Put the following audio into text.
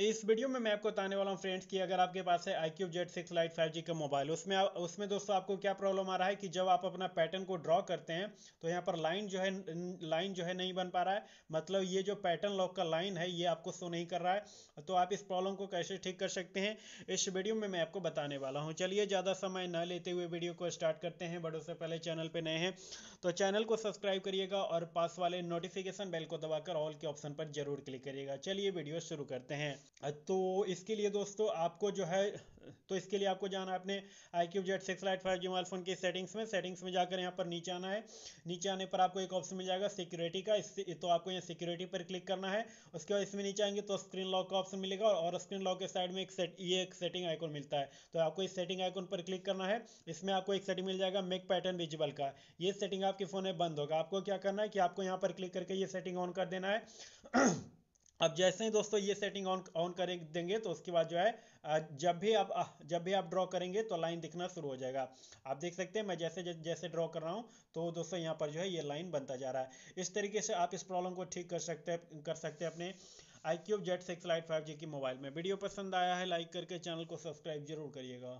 इस वीडियो में मैं आपको बताने वाला हूँ फ्रेंड्स कि अगर आपके पास है iQOO Z six lite five G का मोबाइल उसमें उसमें दोस्तों आपको क्या प्रॉब्लम आ रहा है कि जब आप अपना पैटर्न को ड्रॉ करते हैं तो यहाँ पर लाइन जो है लाइन जो है नहीं बन पा रहा है मतलब ये जो पैटर्न लॉक का लाइन है ये आपको शो नहीं कर रहा है तो आप इस प्रॉब्लम को कैसे ठीक कर सकते हैं इस वीडियो में मैं आपको बताने वाला हूँ चलिए ज़्यादा समय न लेते हुए वीडियो को स्टार्ट करते हैं बट उससे पहले चैनल पर नए हैं तो चैनल को सब्सक्राइब करिएगा और पास वाले नोटिफिकेशन बेल को दबाकर ऑल के ऑप्शन पर जरूर क्लिक करिएगा चलिए वीडियो शुरू करते हैं तो इसके लिए दोस्तों आपको जो है तो इसके लिए आपको जाना है अपने iQOO Z six lite five G mobile phone की सेटिंग्स में सेटिंग्स में जाकर यहाँ पर नीचे आना है नीचे आने पर आपको एक ऑप्शन मिल जाएगा सिक्योरिटी का इससे तो आपको यहाँ सिक्योरिटी पर क्लिक करना है उसके बाद इसमें नीचे आएंगे तो स्क्रीन लॉक का ऑप्शन मिलेगा और स्क्रीन लॉक के साइड में एक सेट ये एक सेटिंग आइकॉन मिलता है तो आपको इस सेटिंग आइकॉन पर क्लिक करना है इसमें आपको एक सेटिंग मिल जाएगा मेक पैटर्न विजिबल का ये सेटिंग आपके फ़ोन में बंद होगा आपको क्या करना है कि आपको यहाँ पर क्लिक करके ये सेटिंग ऑन कर देना है अब जैसे ही दोस्तों ये सेटिंग ऑन ऑन कर देंगे तो उसके बाद जो है जब भी आप जब भी आप ड्रॉ करेंगे तो लाइन दिखना शुरू हो जाएगा आप देख सकते हैं मैं जैसे जैसे ड्रॉ कर रहा हूँ तो दोस्तों यहाँ पर जो है ये लाइन बनता जा रहा है इस तरीके से आप इस प्रॉब्लम को ठीक कर सकते कर सकते हैं अपने iQOO Z six lite five G की मोबाइल में वीडियो पसंद आया है लाइक करके चैनल को सब्सक्राइब जरूर करिएगा